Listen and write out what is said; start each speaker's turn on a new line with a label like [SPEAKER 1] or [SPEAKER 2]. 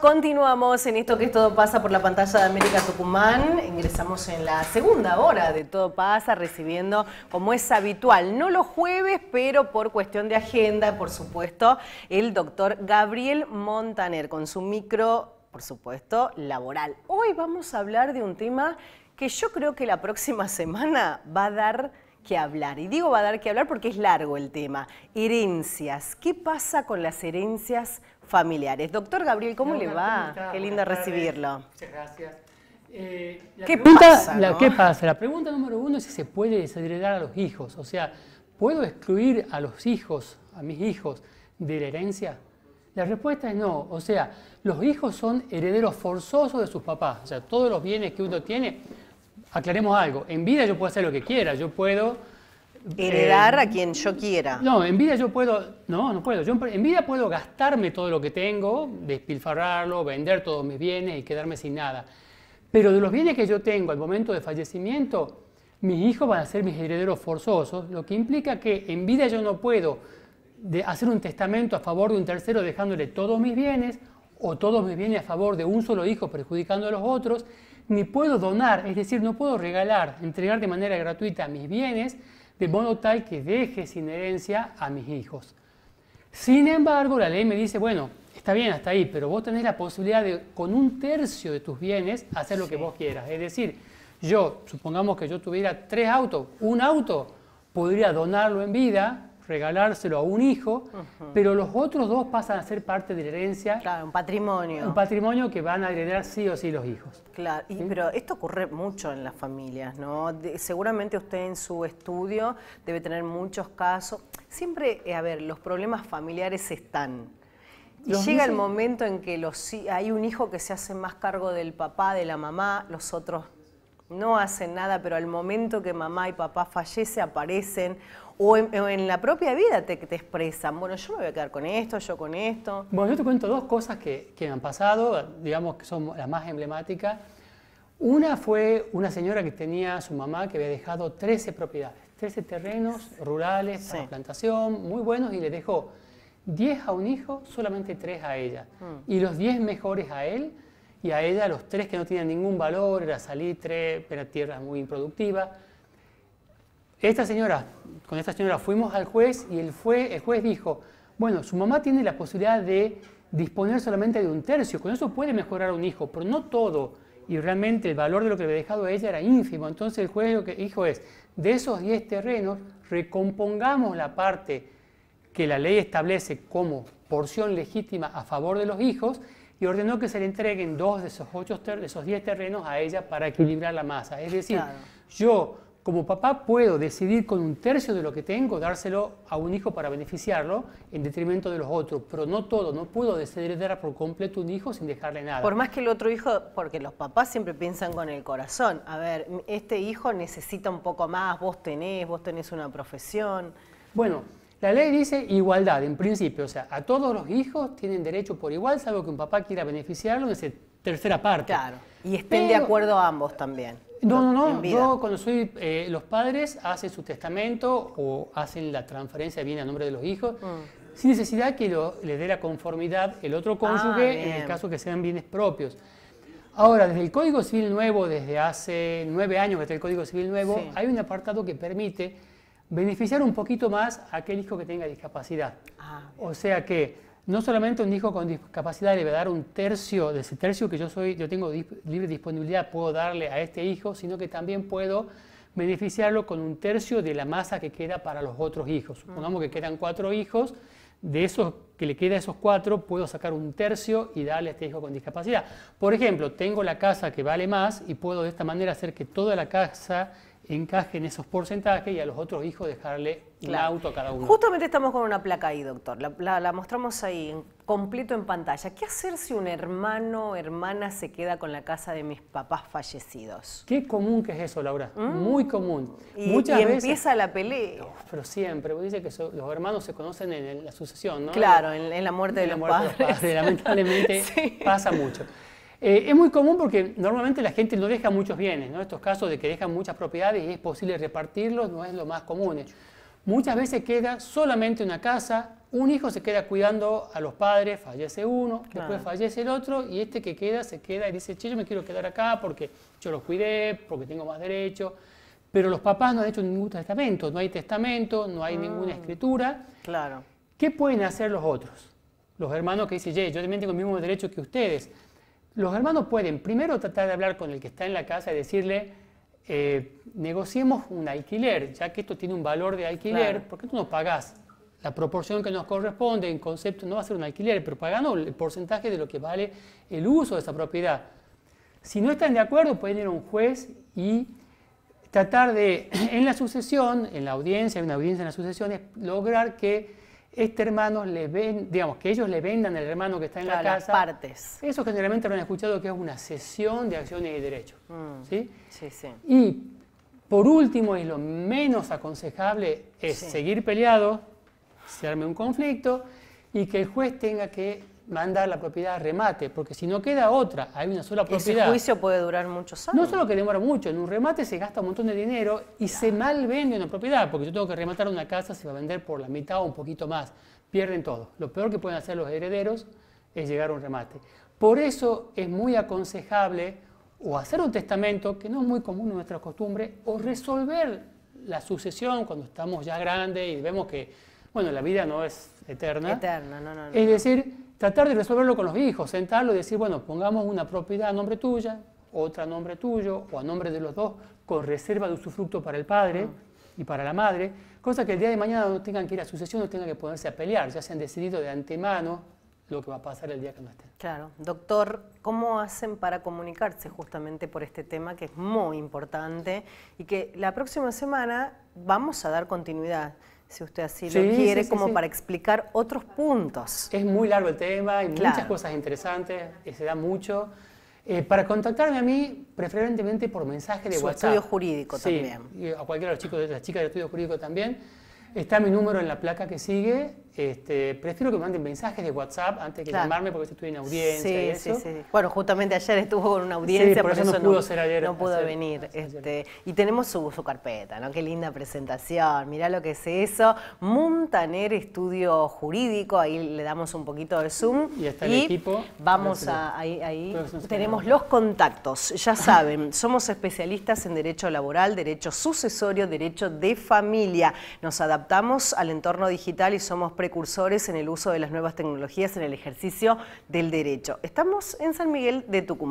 [SPEAKER 1] Continuamos en esto que es Todo Pasa por la pantalla de América Tucumán. Ingresamos en la segunda hora de Todo Pasa, recibiendo, como es habitual, no los jueves, pero por cuestión de agenda, por supuesto, el doctor Gabriel Montaner con su micro, por supuesto, laboral. Hoy vamos a hablar de un tema que yo creo que la próxima semana va a dar que hablar. Y digo va a dar que hablar porque es largo el tema. Herencias. ¿Qué pasa con las herencias familiares? Doctor Gabriel, ¿cómo le va? Qué lindo recibirlo.
[SPEAKER 2] Muchas gracias. Eh, ¿Qué, pasa, la, ¿Qué pasa? La pregunta número uno es si se puede desheredar a los hijos. O sea, ¿puedo excluir a los hijos, a mis hijos, de la herencia? La respuesta es no. O sea, los hijos son herederos forzosos de sus papás. O sea, todos los bienes que uno tiene aclaremos algo, en vida yo puedo hacer lo que quiera, yo puedo... Heredar eh,
[SPEAKER 1] a quien yo quiera. No, en
[SPEAKER 2] vida yo puedo, no, no puedo, yo en vida puedo gastarme todo lo que tengo, despilfarrarlo, vender todos mis bienes y quedarme sin nada. Pero de los bienes que yo tengo al momento de fallecimiento, mis hijos van a ser mis herederos forzosos, lo que implica que en vida yo no puedo hacer un testamento a favor de un tercero dejándole todos mis bienes o todo me viene a favor de un solo hijo perjudicando a los otros, ni puedo donar, es decir, no puedo regalar, entregar de manera gratuita mis bienes, de modo tal que deje sin herencia a mis hijos. Sin embargo, la ley me dice, bueno, está bien hasta ahí, pero vos tenés la posibilidad de, con un tercio de tus bienes, hacer lo que vos quieras. Es decir, yo, supongamos que yo tuviera tres autos, un auto podría donarlo en vida regalárselo a un hijo, pero los otros dos pasan a ser parte de la herencia. Claro, un patrimonio. Un patrimonio que van a heredar sí o sí los hijos. Claro, pero esto ocurre mucho en las familias,
[SPEAKER 1] ¿no? seguramente usted en su estudio debe tener muchos casos. Siempre, eh, a ver, los problemas familiares están. Y llega el momento en que los, hay un hijo que se hace más cargo del papá, de la mamá, los otros no hacen nada, pero al momento que mamá y papá fallece aparecen o en, la propia vida te,
[SPEAKER 2] te, expresan, bueno, yo me voy a quedar con esto, yo con esto. Bueno, yo te cuento dos cosas que, me han pasado, digamos que son las más emblemáticas. Una fue una señora que tenía a su mamá que había dejado 13 propiedades, 13 terrenos rurales para plantación, muy buenos, y le dejó 10 a un hijo, solamente 3 a ella. Mm. Y los 10 mejores a él, y a ella los tres que no tenían ningún valor, era salitre, era tierra muy improductiva. Esta señora, con esta señora fuimos al juez y el, fue, el juez dijo, bueno, su mamá tiene la posibilidad de disponer solamente de un tercio, con eso puede mejorar a un hijo, pero no todo. Y realmente el valor de lo que le había dejado a ella era ínfimo. Entonces el juez lo que dijo es, de esos 10 terrenos, recompongamos la parte que la ley establece como porción legítima a favor de los hijos y ordenó que se le entreguen dos de esos, ocho de esos diez terrenos a ella para equilibrar la masa. Es decir, yo como papá puedo decidir con un tercio de lo que tengo dárselo a un hijo para beneficiarlo en detrimento de los otros, pero no todo, no puedo decidir dar por completo un hijo sin dejarle nada. Por más
[SPEAKER 1] que el otro hijo, porque los papás siempre piensan con el corazón, a ver, este
[SPEAKER 2] hijo necesita un poco más, vos tenés, vos tenés una profesión. Bueno, la ley dice igualdad, en principio, o sea, a todos los hijos tienen derecho por igual, salvo que un papá quiera beneficiarlo en esa tercera parte. Claro, y estén de acuerdo ambos también.
[SPEAKER 1] No, no, no, yo
[SPEAKER 2] cuando soy, eh, los padres hacen su testamento o hacen la transferencia de bien a nombre de los hijos, mm. sin necesidad que lo, le dé la conformidad el otro cónyuge ah, en el caso que sean bienes propios. Ahora, desde el Código Civil Nuevo, desde hace nueve años que está el Código Civil Nuevo, hay un apartado que permite beneficiar un poquito más a aquel hijo que tenga discapacidad. Ah, o sea que no solamente un hijo con discapacidad le va a dar un tercio de ese tercio que yo soy, yo tengo libre disponibilidad, puedo darle a este hijo, sino que también puedo beneficiarlo con un tercio de la masa que queda para los otros hijos. Supongamos que quedan cuatro hijos, de esos que le queda a esos cuatro, puedo sacar un tercio y darle a este hijo con discapacidad. Por ejemplo, tengo la casa que vale más y puedo de esta manera hacer que toda la casa encaje en esos porcentajes y a los otros hijos dejarle la auto a cada uno.
[SPEAKER 1] Justamente estamos con una placa ahí, doctor. La, mostramos ahí completo en pantalla. ¿Qué hacer si un hermano o hermana se queda con la casa de mis papás fallecidos?
[SPEAKER 2] Qué común que es eso,
[SPEAKER 1] Laura. Mm. Muy
[SPEAKER 2] común. Y, empieza la pelea. pero siempre. Dice que los hermanos se conocen en, la sucesión, ¿no? Claro, en, la muerte, de, la los padres. Lamentablemente pasa mucho. Eh, es muy común porque normalmente la gente no deja muchos bienes, ¿no? Estos casos de que dejan muchas propiedades y es posible repartirlos no es lo más común. Muchas veces queda solamente una casa, un hijo se queda cuidando a los padres, fallece uno, después fallece el otro y este que queda se queda y dice, che, yo me quiero quedar acá porque yo los cuidé, porque tengo más derecho. Pero los papás no han hecho ningún testamento, no hay testamento, no hay ninguna mm, escritura. Claro. ¿Qué pueden hacer los otros? Los hermanos que dicen, yo también tengo el mismo derecho que ustedes los hermanos pueden primero tratar de hablar con el que está en la casa y decirle, eh, negociemos un alquiler, ya que esto tiene un valor de alquiler, porque tú no pagás la proporción que nos corresponde en concepto? No va a ser un alquiler, pero pagando el porcentaje de lo que vale el uso de esa propiedad. Si no están de acuerdo, pueden ir a un juez y tratar de, en la sucesión, en la audiencia, en una audiencia en sucesión, es lograr que este hermano le ven, digamos, que ellos le vendan al hermano que está en la casa. Las partes. Eso generalmente lo han escuchado que es una sesión de acciones y derechos. Mm. ¿sí? Sí, Y por último, y lo menos aconsejable, es seguir peleado, se arme un conflicto y que el juez tenga que mandar la propiedad a remate, porque si no queda otra, hay una sola propiedad. el juicio puede durar muchos años. No solo que demora mucho, en un remate se gasta un montón de dinero y se mal vende una propiedad, porque yo tengo que rematar una casa, se va a vender por la mitad o un poquito más. Pierden todo. Lo peor que pueden hacer los herederos es llegar a un remate. Por eso es muy aconsejable o hacer un testamento, que no es muy común en nuestra costumbre, o resolver la sucesión cuando estamos ya grandes y vemos que, bueno, la vida no es eterna. Eterna, Es decir, tratar de resolverlo con los hijos, sentarlo y decir, bueno, pongamos una propiedad a nombre tuya, otra a nombre tuyo o a nombre de los dos, con reserva de usufructo para el padre ah. y para la madre, cosa que el día de mañana no tengan que ir a sucesión, no tengan que ponerse a pelear, ya se han decidido de antemano lo que va a pasar el día que no estén. Claro. Doctor,
[SPEAKER 1] ¿cómo hacen para comunicarse justamente por este tema que es muy importante y que la próxima semana vamos a dar continuidad? si usted así lo quiere, como para
[SPEAKER 2] explicar otros puntos. Es muy largo el tema, hay muchas cosas interesantes, eh, se da mucho. Eh, para contactarme a mí, preferentemente por mensaje de WhatsApp. estudio jurídico también. Y a cualquiera de los chicos, de las chicas de estudio jurídico también. Está mi número en la placa que sigue este, prefiero que me manden mensajes de WhatsApp antes que llamarme porque estoy en audiencia.
[SPEAKER 1] Bueno, justamente ayer estuvo con una audiencia, por, eso, no, pudo ser ayer.
[SPEAKER 2] venir. Este,
[SPEAKER 1] y tenemos su, su, carpeta, ¿no? Qué linda presentación. Mirá lo que es eso. Montaner Estudio Jurídico, ahí le damos un poquito de zoom.
[SPEAKER 2] Y está el equipo.
[SPEAKER 1] Vamos a, ahí, ahí tenemos los contactos. Ya saben, somos especialistas en derecho laboral, derecho sucesorio, derecho de familia. Nos adaptamos al entorno digital y somos precursores en el uso de las nuevas tecnologías en el ejercicio del derecho. Estamos en San Miguel de Tucumán.